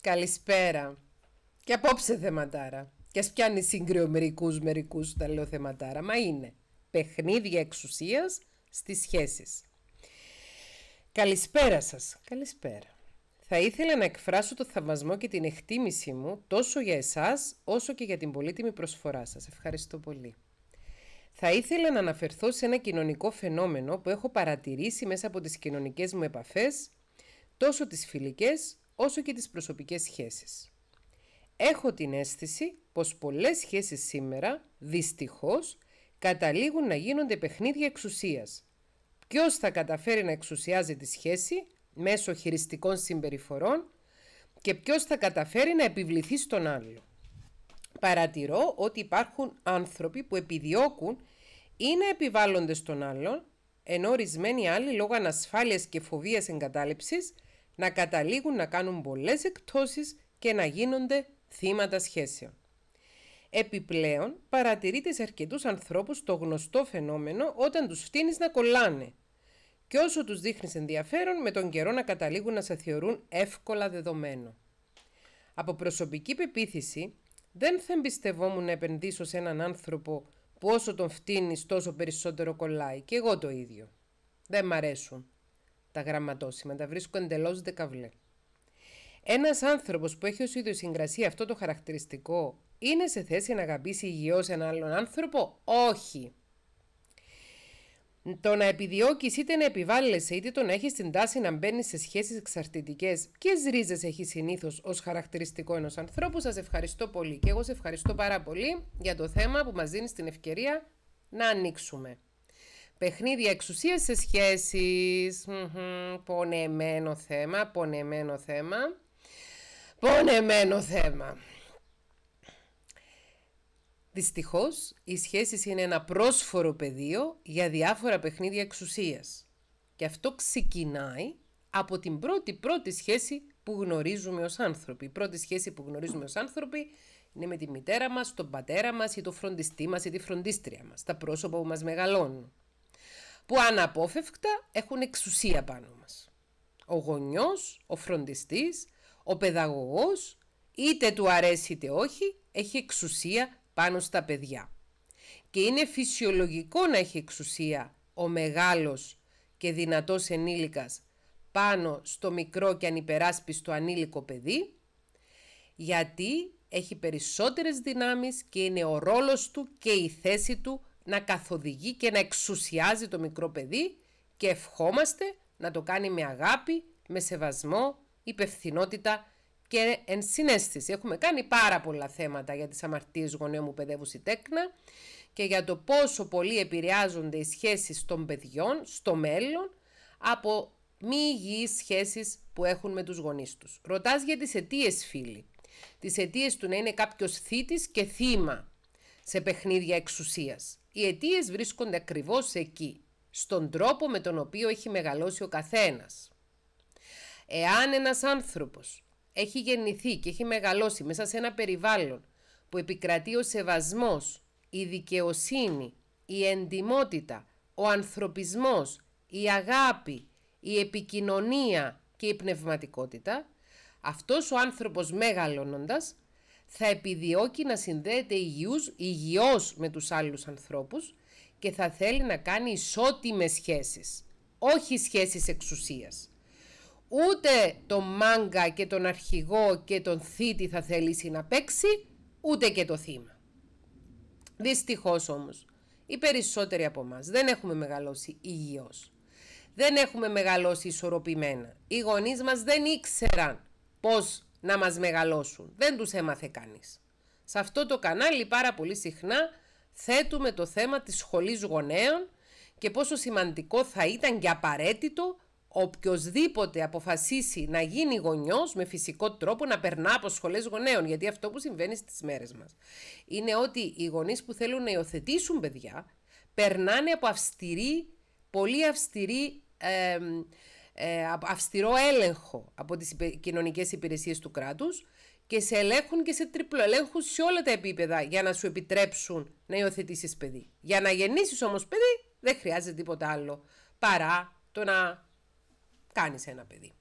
καλησπέρα και απόψε θεματάρα. Και ας πιάνει σύγκριο μερικούς μερικούς τα λέω θεματάρα, μα είναι παιχνίδια εξουσίας στις σχέσεις. Καλησπέρα σας, καλησπέρα. Θα ήθελα να εκφράσω το θαυμασμό και την εκτίμησή μου τόσο για εσάς όσο και για την πολύτιμη προσφορά σας. Ευχαριστώ πολύ. Θα ήθελα να αναφερθώ σε ένα κοινωνικό φαινόμενο που έχω παρατηρήσει μέσα από τις κοινωνικές μου επαφές, τόσο τις φιλικές όσο και τις προσωπικές σχέσεις. Έχω την αίσθηση πως πολλές σχέσεις σήμερα, δυστυχώς, καταλήγουν να γίνονται παιχνίδια εξουσίας. Ποιος θα καταφέρει να εξουσιάζει τη σχέση μέσω χειριστικών συμπεριφορών και ποιος θα καταφέρει να επιβληθεί στον άλλο. Παρατηρώ ότι υπάρχουν άνθρωποι που επιδιώκουν ή να επιβάλλονται στον άλλον, ενώ ορισμένοι άλλοι λόγω ανασφάλειας και φοβίας εγκατάλειψης να καταλήγουν να κάνουν πολλές εκτόσεις και να γίνονται θύματα σχέσεων. Επιπλέον, παρατηρείται σε αρκετούς ανθρώπους το γνωστό φαινόμενο όταν τους φτύνεις να κολλάνε και όσο τους δείχνεις ενδιαφέρον με τον καιρό να καταλήγουν να σε θεωρούν εύκολα δεδομένο. Από προσωπική πεποίθηση, δεν θα εμπιστευόμουν να επενδύσω σε έναν άνθρωπο που όσο τον φτύνεις τόσο περισσότερο κολλάει και εγώ το ίδιο. Δεν μ' αρέσουν τα τα βρίσκω εντελώς δεκαβλέ. Ένας άνθρωπος που έχει ως ιδιοσυγκρασία αυτό το χαρακτηριστικό, είναι σε θέση να αγαπήσει υγιώς έναν άλλον άνθρωπο, Όχι. Το να επιδιώκεις είτε να επιβάλλεσαι είτε το να έχεις την τάση να μπαίνεις σε σχέσεις εξαρτητικές. Ποιες ρίζες έχεις συνήθως ως χαρακτηριστικό ενός ανθρώπου. Σας ευχαριστώ πολύ και εγώ σε ευχαριστώ πάρα πολύ για το θέμα που μας δίνεις την ευκαιρία να ανοίξουμε. Παιχνίδια εξουσίας σε σχέσεις. Πονεμένο θέμα, πονεμένο θέμα. Πονεμένο θέμα. Δυστυχώς, οι σχέσεις είναι ένα πρόσφορο πεδίο για διάφορα παιχνίδια εξουσίας. Και αυτό ξεκινάει από την πρώτη πρώτη σχέση που γνωρίζουμε ως άνθρωποι. Η πρώτη σχέση που γνωρίζουμε ως άνθρωποι είναι με τη μητέρα μας, τον πατέρα μας ή το φροντιστή μας ή τη φροντίστρια μας, τα πρόσωπα που μας μεγαλώνουν που αναπόφευκτα έχουν εξουσία πάνω μας. Ο γονιός, ο φροντιστής, ο παιδαγωγός, είτε του αρέσει είτε όχι, έχει εξουσία πάνω στα παιδιά. Και είναι φυσιολογικό να έχει εξουσία ο μεγάλος και δυνατός ενήλικας πάνω στο μικρό και ανυπεράσπιστο ανήλικο παιδί, γιατί έχει περισσότερες δυνάμεις και είναι ο ρόλος του και η θέση του να καθοδηγεί και να εξουσιάζει το μικρό παιδί και ευχόμαστε να το κάνει με αγάπη, με σεβασμό, υπευθυνότητα και ενσυναίσθηση. Έχουμε κάνει πάρα πολλά θέματα για τις αμαρτίες γονέων μου παιδεύουση τέκνα και για το πόσο πολύ επηρεάζονται οι σχέσεις των παιδιών στο μέλλον από μη υγιείς σχέσεις που έχουν με τους γονείς τους. Ρωτάς για τις αιτίες φίλοι. Τις αιτίες του να είναι κάποιος θήτης και θύμα σε παιχνίδια εξουσίας. Οι αιτίες βρίσκονται ακριβώς εκεί, στον τρόπο με τον οποίο έχει μεγαλώσει ο καθένας. Εάν ένας άνθρωπος έχει γεννηθεί και έχει μεγαλώσει μέσα σε ένα περιβάλλον που επικρατεί ο σεβασμός, η δικαιοσύνη, η εντιμότητα, ο ανθρωπισμός, η αγάπη, η επικοινωνία και η πνευματικότητα, αυτός ο άνθρωπος μεγαλώνοντας θα επιδιώκει να συνδέεται υγιούς, υγιώς με τους άλλους ανθρώπους και θα θέλει να κάνει ισότιμες σχέσεις, όχι σχέσεις εξουσίας. Ούτε το μάγκα και τον αρχηγό και τον θήτη θα θέλει να παίξει, ούτε και το θύμα. Δυστυχώς όμως, οι περισσότεροι από εμάς δεν έχουμε μεγαλώσει υγιώς. Δεν έχουμε μεγαλώσει ισορροπημένα. Οι γονείς μας δεν ήξεραν πώς να μας μεγαλώσουν. Δεν τους έμαθε κανείς. Σε αυτό το κανάλι πάρα πολύ συχνά θέτουμε το θέμα της σχολής γονέων και πόσο σημαντικό θα ήταν και απαραίτητο οποιοδήποτε αποφασίσει να γίνει γονιός με φυσικό τρόπο να περνά από σχολές γονέων, γιατί αυτό που συμβαίνει στις μέρες μας είναι ότι οι γονείς που θέλουν να υιοθετήσουν παιδιά περνάνε από αυστηρή, πολύ αυστηρή ε, αυστηρό έλεγχο από τις κοινωνικές υπηρεσίες του κράτους και σε ελέγχουν και σε τριπλοελέγχουν σε όλα τα επίπεδα για να σου επιτρέψουν να υιοθετήσεις παιδί. Για να γεννήσεις όμως παιδί, δεν χρειάζεται τίποτα άλλο παρά το να κάνεις ένα παιδί.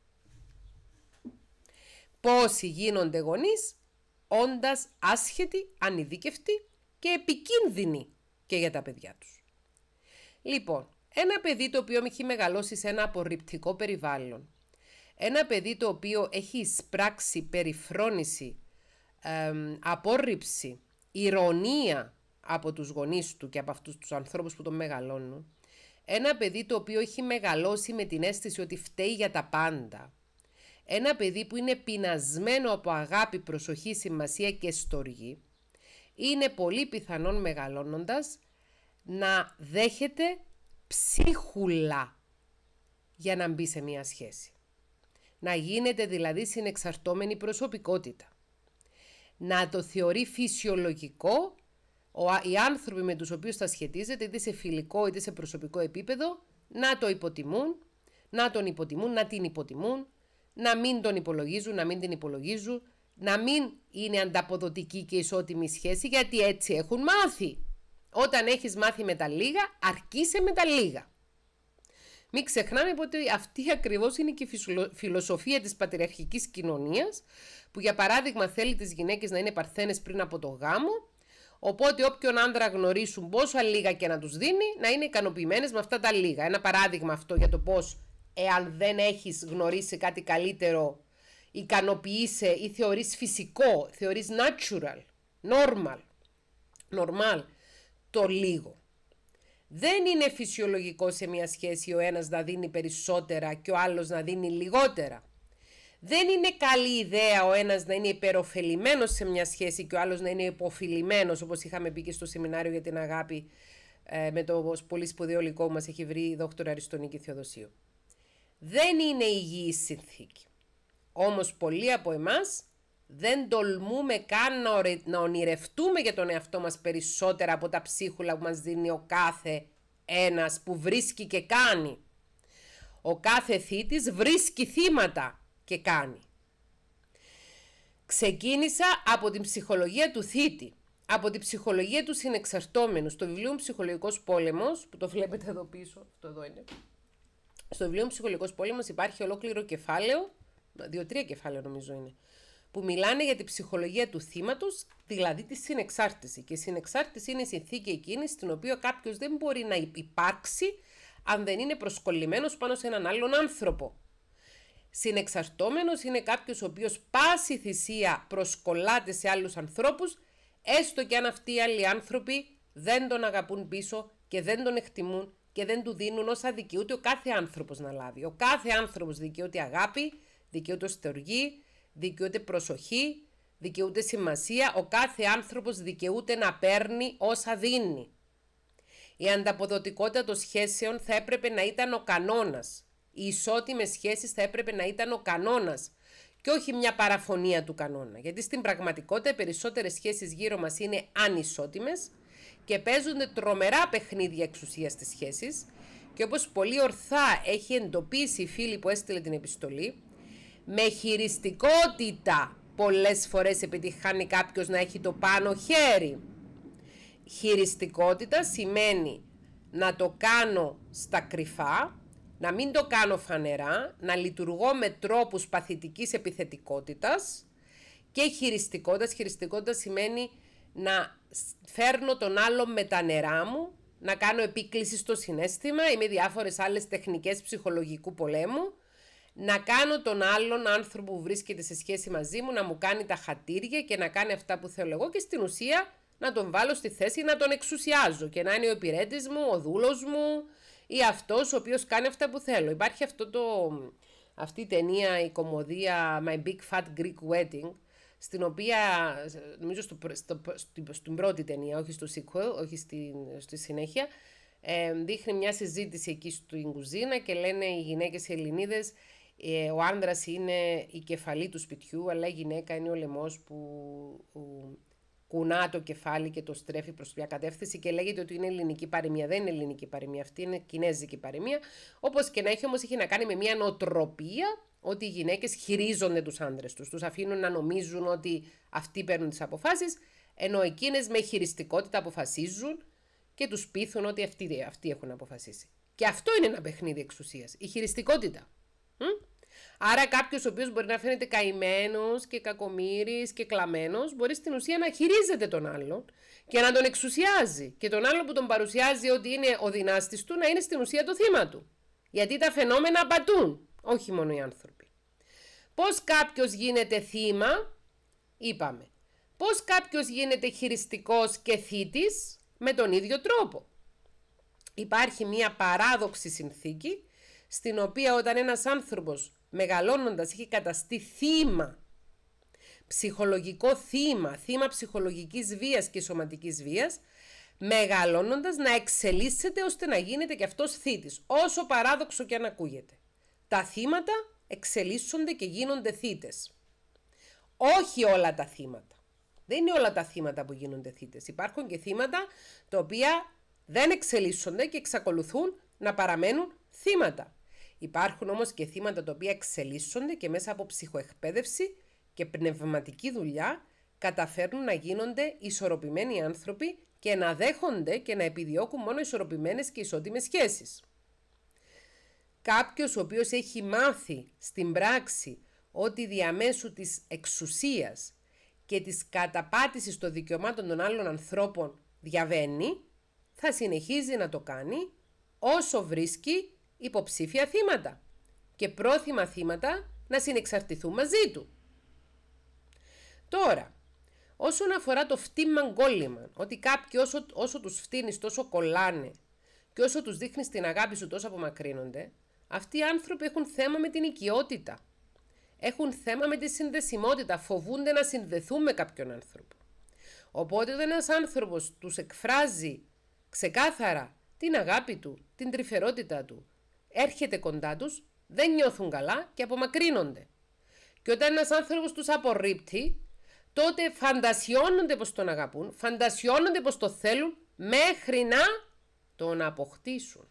Πόσοι γίνονται γονείς όντας άσχετοι, ανειδίκευτοι και επικίνδυνοι και για τα παιδιά τους. Λοιπόν, ένα παιδί το οποίο έχει μεγαλώσει σε ένα απορριπτικό περιβάλλον. Ένα παιδί το οποίο έχει εισπράξει περιφρόνηση, απόρριψη, ηρωνία από τους γονείς του και από αυτούς τους ανθρώπους που τον μεγαλώνουν. Ένα παιδί το οποίο έχει μεγαλώσει με την αίσθηση ότι φταίει για τα πάντα. Ένα παιδί που είναι πεινασμένο από αγάπη, προσοχή, σημασία και στοργή. Είναι πολύ πιθανόν μεγαλώνοντας να δέχεται ψίχουλα για να μπει σε μία σχέση. Να γίνεται δηλαδή συνεξαρτώμενη προσωπικότητα. Να το θεωρεί φυσιολογικό οι άνθρωποι με τους οποίους θα σχετίζεται, είτε σε φιλικό είτε σε προσωπικό επίπεδο, να το υποτιμούν, να τον υποτιμούν, να την υποτιμούν, να μην τον υπολογίζουν, να μην την υπολογίζουν, να μην είναι ανταποδοτική και ισότιμη σχέση, γιατί έτσι έχουν μάθει. Όταν έχεις μάθει με τα λίγα, αρκείσαι με τα λίγα. Μην ξεχνάμε ότι αυτή ακριβώς είναι και η φιλοσοφία της πατριαρχικής κοινωνίας, που για παράδειγμα θέλει τις γυναίκες να είναι παρθένες πριν από το γάμο, οπότε όποιον άντρα γνωρίσουν πόσα λίγα και να τους δίνει, να είναι ικανοποιημένες με αυτά τα λίγα. Ένα παράδειγμα αυτό για το πώς εάν δεν έχεις γνωρίσει κάτι καλύτερο, ικανοποιείσαι ή θεωρείς φυσικό, θεωρείς natural, normal, normal το λίγο. Δεν είναι φυσιολογικό σε μια σχέση ο ένας να δίνει περισσότερα και ο άλλος να δίνει λιγότερα. Δεν είναι καλή ιδέα ο ένας να είναι υπεροφελημένος σε μια σχέση και ο άλλος να είναι υποφιλημένος όπως είχαμε πει και στο σεμινάριο για την αγάπη ε, με το πολύ σπουδαίο λυκό που μας έχει βρει η δόκτωρα Αριστονίκη Θεοδοσίου. Δεν είναι υγιή συνθήκη. Όμως πολλοί από εμάς δεν τολμούμε καν να, ορε... ονειρευτούμε για τον εαυτό μας περισσότερα από τα ψίχουλα που μας δίνει ο κάθε ένας που βρίσκει και κάνει. Ο κάθε θήτης βρίσκει θύματα και κάνει. Ξεκίνησα από την ψυχολογία του θήτη, από την ψυχολογία του συνεξαρτώμενου. Στο βιβλίο «Ψυχολογικός πόλεμος», που το βλέπετε εδώ πίσω, αυτό εδώ είναι, στο βιβλίο «Ψυχολογικός πόλεμος» υπάρχει ολόκληρο κεφάλαιο, δύο-τρία κεφάλαια νομίζω είναι, που μιλάνε για την ψυχολογία του θύματος, δηλαδή τη συνεξάρτηση. Και η συνεξάρτηση είναι η συνθήκη εκείνη στην οποία κάποιος δεν μπορεί να υπάρξει αν δεν είναι προσκολλημένος πάνω σε έναν άλλον άνθρωπο. Συνεξαρτώμενος είναι κάποιος ο οποίος πάση θυσία προσκολάται σε άλλους ανθρώπους, έστω και αν αυτοί οι άλλοι άνθρωποι δεν τον αγαπούν πίσω και δεν τον εκτιμούν και δεν του δίνουν όσα δικαιούται ο κάθε άνθρωπος να λάβει. Ο κάθε άνθρωπος δικαιούται αγάπη, δικαιούται στεργή, δικαιούται προσοχή, δικαιούται σημασία, ο κάθε άνθρωπος δικαιούται να παίρνει όσα δίνει. Η ανταποδοτικότητα των σχέσεων θα έπρεπε να ήταν ο κανόνας. Οι ισότιμες σχέσεις θα έπρεπε να ήταν ο κανόνας και όχι μια παραφωνία του κανόνα. Γιατί στην πραγματικότητα οι περισσότερες σχέσεις γύρω μας είναι ανισότιμες και παίζουν τρομερά παιχνίδια εξουσίας στις σχέσεις και όπως πολύ ορθά έχει εντοπίσει η φίλη που έστειλε την επιστολή, με χειριστικότητα πολλές φορές επιτυχάνει κάποιος να έχει το πάνω χέρι. Χειριστικότητα σημαίνει να το κάνω στα κρυφά, να μην το κάνω φανερά, να λειτουργώ με τρόπους παθητικής επιθετικότητας και χειριστικότητας. Χειριστικότητα σημαίνει να φέρνω τον άλλο με τα νερά μου, να κάνω επίκληση στο συνέστημα ή με διάφορες άλλες τεχνικές ψυχολογικού πολέμου να κάνω τον άλλον άνθρωπο που βρίσκεται σε σχέση μαζί μου να μου κάνει τα χατήρια και να κάνει αυτά που θέλω εγώ και στην ουσία να τον βάλω στη θέση να τον εξουσιάζω και να είναι ο υπηρέτης μου, ο δούλος μου ή αυτός ο οποίος κάνει αυτά που θέλω. Υπάρχει αυτό το, αυτή η ταινία, η κομμωδία My Big Fat Greek Wedding, στην οποία, νομίζω στο, στο, στο, στην πρώτη ταινία, όχι στο sequel, όχι στη, στη συνέχεια, ε, δείχνει μια συζήτηση εκεί στην κουζίνα και λένε οι γυναίκες Ελληνίδες. Ε, ο άντρας είναι η κεφαλή του σπιτιού, αλλά η γυναίκα είναι ο λαιμός που κουνά το κεφάλι και το στρέφει προς μια κατεύθυνση και λέγεται ότι είναι ελληνική παροιμία. Δεν είναι ελληνική παροιμία αυτή, είναι κινέζικη παροιμία. Όπως και να έχει όμως, έχει να κάνει με μια νοοτροπία ότι οι γυναίκες χειρίζονται τους άντρες τους. Τους αφήνουν να νομίζουν ότι αυτοί παίρνουν τις αποφάσεις, ενώ εκείνες με χειριστικότητα αποφασίζουν και τους πείθουν ότι αυτοί, αυτοί έχουν αποφασίσει. Και αυτό είναι ένα παιχνίδι εξουσίας. Η χειριστικότητα. Άρα κάποιος ο οποίος μπορεί να φαίνεται καημένος και κακομοίρη και κλαμμένος, μπορεί στην ουσία να χειρίζεται τον άλλον και να τον εξουσιάζει. Και τον άλλον που τον παρουσιάζει ότι είναι ο δυνάστης του να είναι στην ουσία το θύμα του. Γιατί τα φαινόμενα απατούν, όχι μόνο οι άνθρωποι. Πώς κάποιος γίνεται θύμα, είπαμε. Πώς κάποιος γίνεται χειριστικός και θήτης με τον ίδιο τρόπο. Υπάρχει μια παράδοξη συνθήκη στην οποία όταν ένας άνθρωπος μεγαλώνοντας είχε καταστεί θύμα, ψυχολογικό θύμα, θύμα ψυχολογικής βίας και σωματικής βίας, μεγαλώνοντας να εξελίσσεται ώστε να γίνεται και αυτός θήτης, όσο παράδοξο και αν ακούγεται. Τα θύματα εξελίσσονται και γίνονται θύτες. Όχι όλα τα θύματα. Δεν είναι όλα τα θύματα που γίνονται θύτες. Υπάρχουν και θύματα τα οποία δεν εξελίσσονται και εξακολουθούν να παραμένουν θύματα. Υπάρχουν όμως και θύματα τα οποία εξελίσσονται και μέσα από ψυχοεκπαίδευση και πνευματική δουλειά καταφέρνουν να γίνονται ισορροπημένοι άνθρωποι και να δέχονται και να επιδιώκουν μόνο ισορροπημένες και ισότιμες σχέσεις. Κάποιος ο οποίος έχει μάθει στην πράξη ότι διαμέσου της εξουσίας και της καταπάτησης των δικαιωμάτων των άλλων ανθρώπων διαβαίνει, θα συνεχίζει να το κάνει όσο βρίσκει υποψήφια θύματα και πρόθυμα θύματα να συνεξαρτηθούν μαζί του. Τώρα, όσον αφορά το φτυμμα κολλημα ότι κάποιοι όσο, όσο τους φτύνεις τόσο κολλάνε και όσο τους δείχνεις την αγάπη σου τόσο απομακρύνονται, αυτοί οι άνθρωποι έχουν θέμα με την οικειότητα. Έχουν θέμα με τη συνδεσιμότητα, φοβούνται να συνδεθούν με κάποιον άνθρωπο. Οπότε όταν ένας άνθρωπος τους εκφράζει ξεκάθαρα την αγάπη του, την τρυφερότητα του, έρχεται κοντά τους, δεν νιώθουν καλά και απομακρύνονται. Και όταν ένας άνθρωπος τους απορρίπτει, τότε φαντασιώνονται πως τον αγαπούν, φαντασιώνονται πως το θέλουν, μέχρι να τον αποκτήσουν.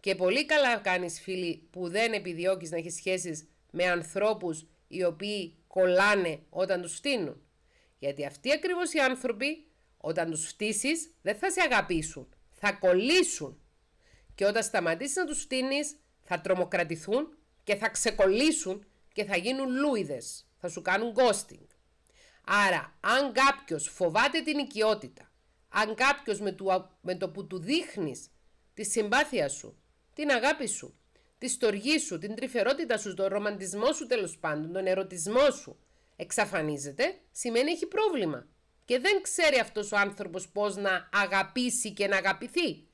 Και πολύ καλά κάνεις φίλοι που δεν επιδιώκεις να έχεις σχέσεις με ανθρώπους οι οποίοι κολλάνε όταν τους φτύνουν. Γιατί αυτοί ακριβώς οι άνθρωποι όταν τους φτύσεις δεν θα σε αγαπήσουν, θα κολλήσουν. Και όταν σταματήσεις να τους φτύνεις, θα τρομοκρατηθούν και θα ξεκολλήσουν και θα γίνουν λούιδες. Θα σου κάνουν ghosting. Άρα, αν κάποιος φοβάται την οικειότητα, αν κάποιος με, με το που του δείχνεις τη συμπάθεια σου, την αγάπη σου, τη στοργή σου, την τρυφερότητα σου, τον ρομαντισμό σου τέλος πάντων, τον ερωτισμό σου, εξαφανίζεται, σημαίνει έχει πρόβλημα. Και δεν ξέρει αυτός ο άνθρωπος πώς να αγαπήσει και να αγαπηθεί.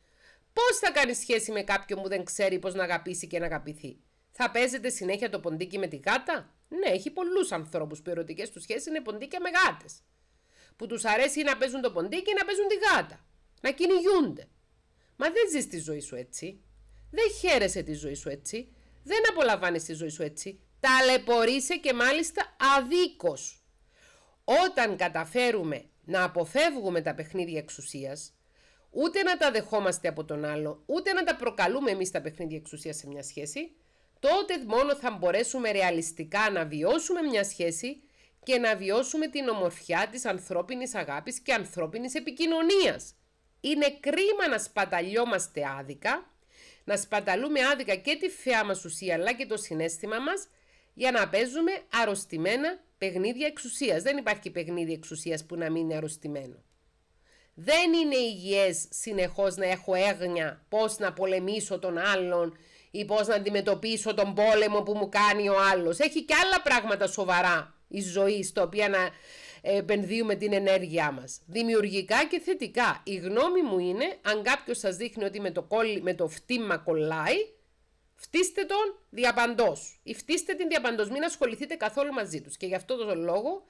Πώ θα κάνει σχέση με κάποιον που δεν ξέρει πώς να αγαπήσει και να αγαπηθεί. Θα παίζετε συνέχεια το ποντίκι με τη γάτα. Ναι, έχει πολλούς ανθρώπους που οι ερωτικές τους σχέσεις είναι ποντίκια με γάτες. Που τους αρέσει να παίζουν το ποντίκι ή να παίζουν τη γάτα. Να κυνηγούνται. Μα δεν ζεις τη ζωή σου έτσι. Δεν χαίρεσαι τη ζωή σου έτσι. Δεν απολαμβάνεις τη ζωή σου έτσι. Ταλαιπωρείσαι και μάλιστα αδίκως. Όταν καταφέρουμε να αποφεύγουμε τα παιχνίδια εξουσίας, ούτε να τα δεχόμαστε από τον άλλο, ούτε να τα προκαλούμε εμείς τα παιχνίδια εξουσίας σε μια σχέση, τότε μόνο θα μπορέσουμε ρεαλιστικά να βιώσουμε μια σχέση και να βιώσουμε την ομορφιά της ανθρώπινης αγάπης και ανθρώπινης επικοινωνίας. Είναι κρίμα να σπαταλιόμαστε άδικα, να σπαταλούμε άδικα και τη φαιά μας ουσία αλλά και το συνέστημα μας για να παίζουμε αρρωστημένα παιχνίδια εξουσίας. Δεν υπάρχει παιχνίδι εξουσίας που να μην είναι αρρωστημένο. Δεν είναι υγιές συνεχώς να έχω έγνοια πώς να πολεμήσω τον άλλον ή πώς να αντιμετωπίσω τον πόλεμο που μου κάνει ο άλλος. Έχει και άλλα πράγματα σοβαρά η ζωή στα οποία να ε, επενδύουμε την ενέργειά μας. Δημιουργικά και θετικά. Η γνώμη μου είναι, αν κάποιος σας δείχνει ότι με το, κόλλη, με το φτύμα κολλάει, φτύστε τον διαπαντός. Ή φτύστε την διαπαντός, μην ασχοληθείτε καθόλου μαζί τους. Και γι' αυτό τον λόγο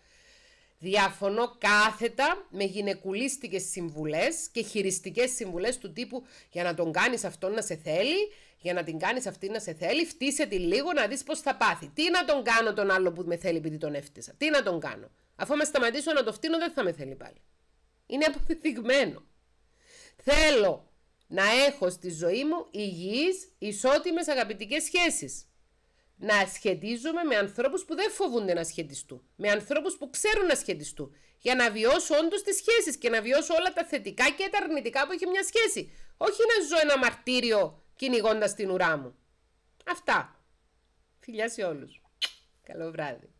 Διαφωνώ κάθετα με γυναικουλίστικες συμβουλές και χειριστικές συμβουλές του τύπου για να τον κάνεις αυτόν να σε θέλει, για να την κάνεις αυτή να σε θέλει, φτύσε τη λίγο να δεις πώς θα πάθει. Τι να τον κάνω τον άλλο που με θέλει επειδή τον έφτιασα, τι να τον κάνω. Αφού με σταματήσω να το φτύνω δεν θα με θέλει πάλι. Είναι αποδεδειγμένο. Θέλω να έχω στη ζωή μου υγιείς, ισότιμες αγαπητικές σχέσεις να σχετίζομαι με ανθρώπους που δεν φοβούνται να σχετιστούν. Με ανθρώπους που ξέρουν να σχετιστούν. Για να βιώσω όντως τις σχέσεις και να βιώσω όλα τα θετικά και τα αρνητικά που έχει μια σχέση. Όχι να ζω ένα μαρτύριο κυνηγώντας την ουρά μου. Αυτά. Φιλιά σε όλους. Καλό βράδυ.